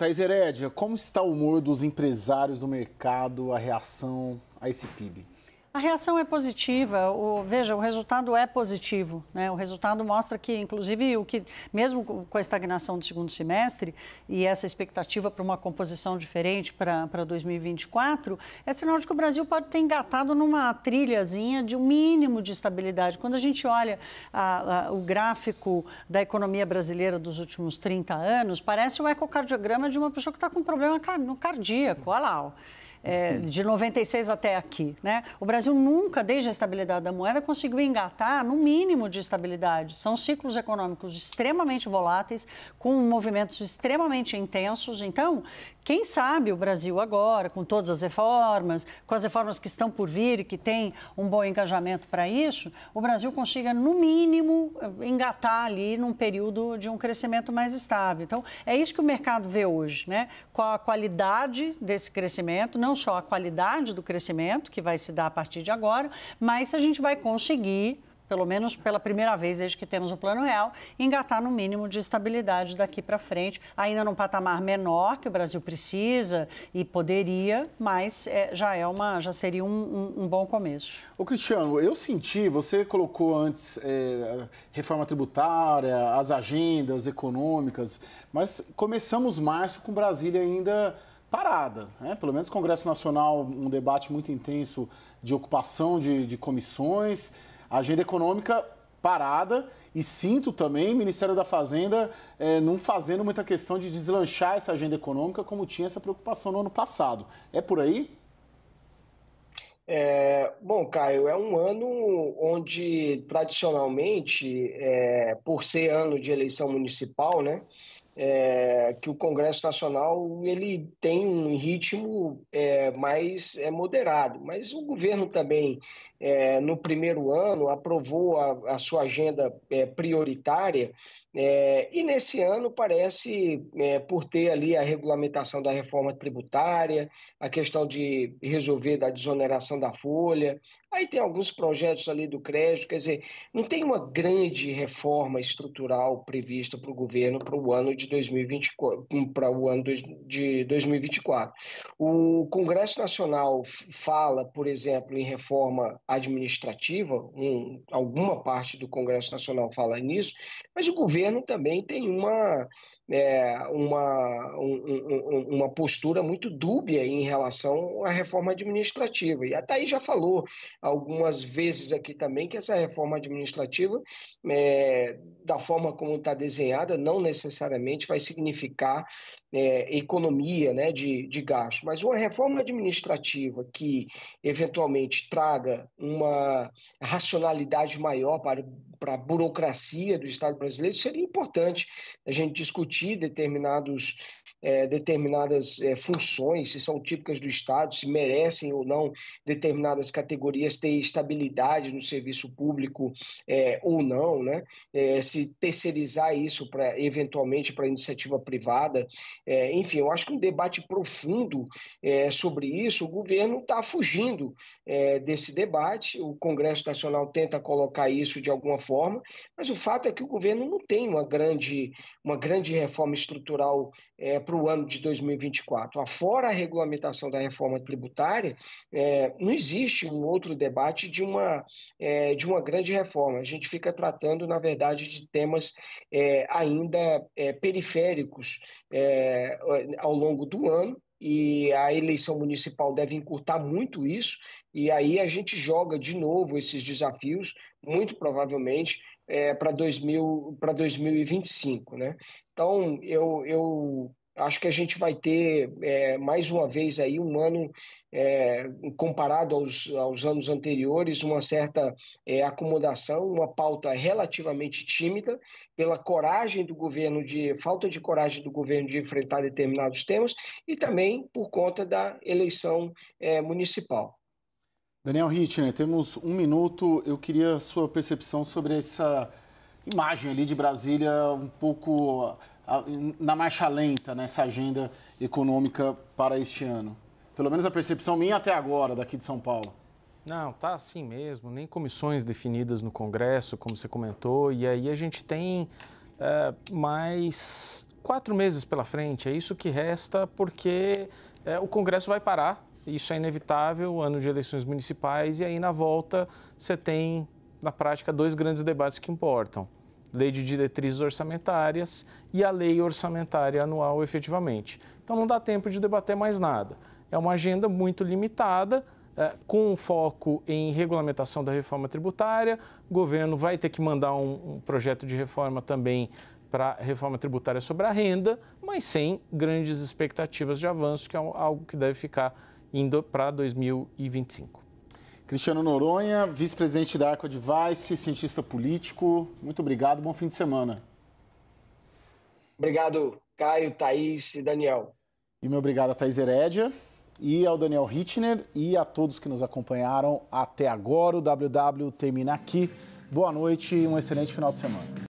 Thais Herédia, como está o humor dos empresários do mercado, a reação a esse PIB? A reação é positiva, o, veja, o resultado é positivo. Né? O resultado mostra que, inclusive, o que, mesmo com a estagnação do segundo semestre e essa expectativa para uma composição diferente para 2024, é sinal de que o Brasil pode ter engatado numa trilhazinha de um mínimo de estabilidade. Quando a gente olha a, a, o gráfico da economia brasileira dos últimos 30 anos, parece o ecocardiograma de uma pessoa que está com um problema no cardíaco. Olha lá. Ó é, de 96 até aqui. Né? O Brasil nunca, desde a estabilidade da moeda, conseguiu engatar no mínimo de estabilidade. São ciclos econômicos extremamente voláteis, com movimentos extremamente intensos. Então, quem sabe o Brasil agora, com todas as reformas, com as reformas que estão por vir e que tem um bom engajamento para isso, o Brasil consiga, no mínimo, engatar ali num período de um crescimento mais estável. Então, é isso que o mercado vê hoje, né? Qual a qualidade desse crescimento, não só a qualidade do crescimento, que vai se dar a partir de agora, mas se a gente vai conseguir pelo menos pela primeira vez desde que temos o Plano Real, engatar no mínimo de estabilidade daqui para frente, ainda num patamar menor que o Brasil precisa e poderia, mas é, já é uma, já seria um, um, um, bom começo. Ô Cristiano, eu senti, você colocou antes é, reforma tributária, as agendas econômicas, mas começamos março com Brasília ainda parada. Né? Pelo menos Congresso Nacional, um debate muito intenso de ocupação de, de comissões agenda econômica parada e sinto também o Ministério da Fazenda é, não fazendo muita questão de deslanchar essa agenda econômica como tinha essa preocupação no ano passado. É por aí? É, bom, Caio, é um ano onde tradicionalmente, é, por ser ano de eleição municipal, né, é, que o Congresso Nacional ele tem um ritmo é, é, mais é, moderado. Mas o governo também, é, no primeiro ano, aprovou a, a sua agenda é, prioritária é, e nesse ano parece, por ter ali a regulamentação da reforma tributária, a questão de resolver da desoneração da folha, aí tem alguns projetos ali do crédito, quer dizer, não tem uma grande reforma estrutural prevista para o governo para o ano de 2024, para o ano de 2024. O Congresso Congresso Nacional fala, por exemplo, em reforma administrativa, um, alguma parte do Congresso Nacional fala nisso, mas o governo também tem uma, é, uma, um, um, uma postura muito dúbia em relação à reforma administrativa. E a Thaís já falou algumas vezes aqui também que essa reforma administrativa, é, da forma como está desenhada, não necessariamente vai significar é, economia né, de, de gasto, mas uma reforma administrativa que eventualmente traga uma racionalidade maior para para a burocracia do Estado brasileiro, seria importante a gente discutir determinados, é, determinadas é, funções, se são típicas do Estado, se merecem ou não determinadas categorias ter estabilidade no serviço público é, ou não, né? É, se terceirizar isso para eventualmente para iniciativa privada. É, enfim, eu acho que um debate profundo é, sobre isso, o governo está fugindo desse debate, o Congresso Nacional tenta colocar isso de alguma forma reforma, mas o fato é que o governo não tem uma grande, uma grande reforma estrutural é, para o ano de 2024. Afora a regulamentação da reforma tributária, é, não existe um outro debate de uma, é, de uma grande reforma. A gente fica tratando, na verdade, de temas ainda periféricos ao longo do ano e a eleição municipal deve encurtar muito isso, e aí a gente joga de novo esses desafios, muito provavelmente, é, para 2025. Né? Então, eu, eu acho que a gente vai ter é, mais uma vez aí um ano é, comparado aos, aos anos anteriores uma certa é, acomodação, uma pauta relativamente tímida pela coragem do governo de falta de coragem do governo de enfrentar determinados temas e também por conta da eleição é, municipal. Daniel Rittner, temos um minuto. Eu queria a sua percepção sobre essa imagem ali de Brasília um pouco na marcha lenta nessa agenda econômica para este ano? Pelo menos a percepção minha até agora, daqui de São Paulo. Não, tá assim mesmo, nem comissões definidas no Congresso, como você comentou, e aí a gente tem uh, mais quatro meses pela frente, é isso que resta, porque uh, o Congresso vai parar, isso é inevitável, ano de eleições municipais, e aí na volta você tem, na prática, dois grandes debates que importam lei de diretrizes orçamentárias e a lei orçamentária anual efetivamente. Então não dá tempo de debater mais nada. É uma agenda muito limitada, é, com foco em regulamentação da reforma tributária. O governo vai ter que mandar um projeto de reforma também para a reforma tributária sobre a renda, mas sem grandes expectativas de avanço, que é algo que deve ficar indo para 2025. Cristiano Noronha, vice-presidente da Arco Advice, cientista político. Muito obrigado, bom fim de semana. Obrigado, Caio, Thaís e Daniel. E meu obrigado a Thaís Herédia e ao Daniel Hitner e a todos que nos acompanharam até agora. O WW termina aqui. Boa noite e um excelente final de semana.